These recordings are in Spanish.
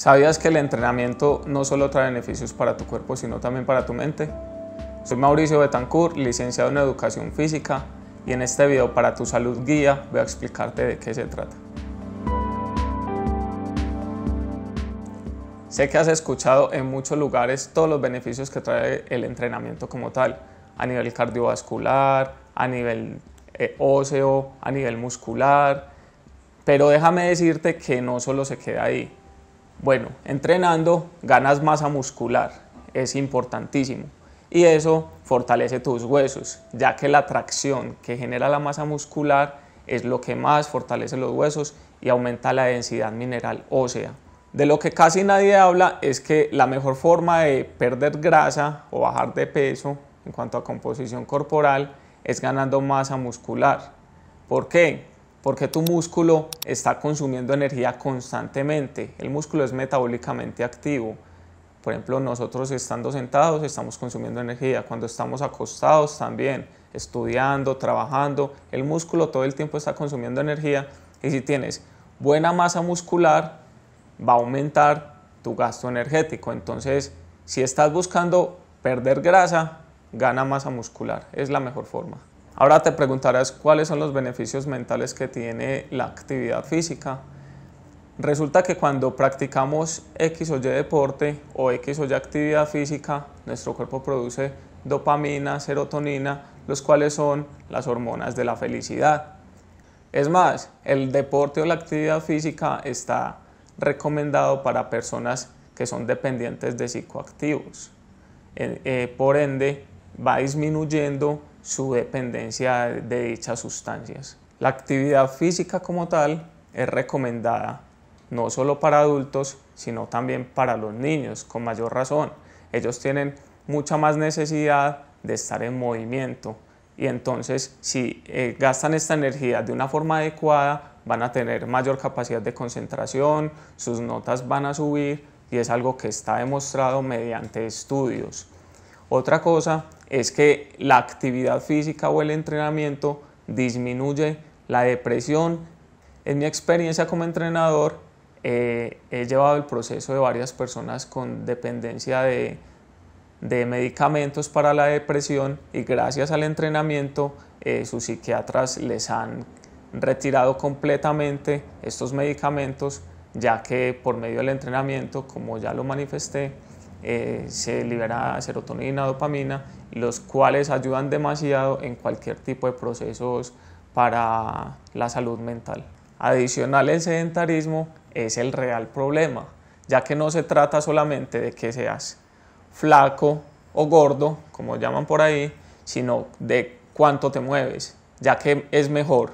¿Sabías que el entrenamiento no solo trae beneficios para tu cuerpo, sino también para tu mente? Soy Mauricio Betancourt, licenciado en Educación Física, y en este video para tu salud guía voy a explicarte de qué se trata. Sé que has escuchado en muchos lugares todos los beneficios que trae el entrenamiento como tal, a nivel cardiovascular, a nivel eh, óseo, a nivel muscular, pero déjame decirte que no solo se queda ahí bueno, entrenando ganas masa muscular, es importantísimo. Y eso fortalece tus huesos, ya que la tracción que genera la masa muscular es lo que más fortalece los huesos y aumenta la densidad mineral ósea. De lo que casi nadie habla es que la mejor forma de perder grasa o bajar de peso en cuanto a composición corporal es ganando masa muscular. ¿Por qué? porque tu músculo está consumiendo energía constantemente. El músculo es metabólicamente activo. Por ejemplo, nosotros estando sentados estamos consumiendo energía, cuando estamos acostados también, estudiando, trabajando, el músculo todo el tiempo está consumiendo energía y si tienes buena masa muscular va a aumentar tu gasto energético. Entonces, si estás buscando perder grasa, gana masa muscular, es la mejor forma. Ahora te preguntarás cuáles son los beneficios mentales que tiene la actividad física. Resulta que cuando practicamos X o Y deporte o X o Y actividad física, nuestro cuerpo produce dopamina, serotonina, los cuales son las hormonas de la felicidad. Es más, el deporte o la actividad física está recomendado para personas que son dependientes de psicoactivos. Eh, eh, por ende, va disminuyendo su dependencia de dichas sustancias. La actividad física como tal es recomendada no solo para adultos, sino también para los niños, con mayor razón. Ellos tienen mucha más necesidad de estar en movimiento y entonces si eh, gastan esta energía de una forma adecuada van a tener mayor capacidad de concentración, sus notas van a subir y es algo que está demostrado mediante estudios. Otra cosa es que la actividad física o el entrenamiento disminuye la depresión. En mi experiencia como entrenador, eh, he llevado el proceso de varias personas con dependencia de, medicamentos para la depresión y gracias al entrenamiento eh, sus psiquiatras les han retirado completamente estos medicamentos ya que por medio del entrenamiento, como ya lo manifesté, eh, se libera serotonina, dopamina, los cuales ayudan demasiado en cualquier tipo de procesos para la salud mental. Adicional, el sedentarismo es el real problema, ya que no se trata solamente de que seas flaco o gordo, como llaman por ahí, sino de cuánto te mueves, ya que es mejor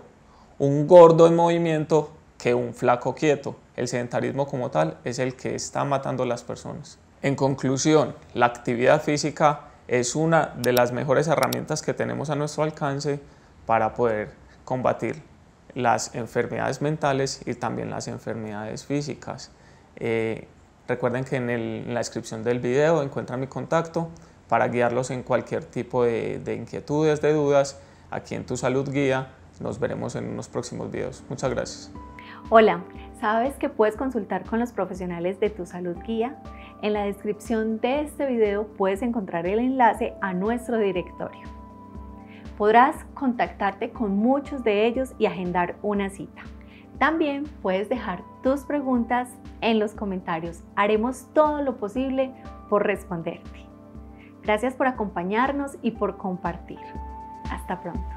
un gordo en movimiento que un flaco quieto. El sedentarismo como tal es el que está matando a las personas. En conclusión, la actividad física es una de las mejores herramientas que tenemos a nuestro alcance para poder combatir las enfermedades mentales y también las enfermedades físicas. Eh, recuerden que en, la descripción del video encuentran mi contacto para guiarlos en cualquier tipo de, de inquietudes, de dudas, aquí en Tu Salud Guía. Nos veremos en unos próximos videos. Muchas gracias. Hola, ¿sabes que puedes consultar con los profesionales de Tu Salud Guía? En la descripción de este video puedes encontrar el enlace a nuestro directorio. Podrás contactarte con muchos de ellos y agendar una cita. También puedes dejar tus preguntas en los comentarios. Haremos todo lo posible por responderte. Gracias por acompañarnos y por compartir. Hasta pronto.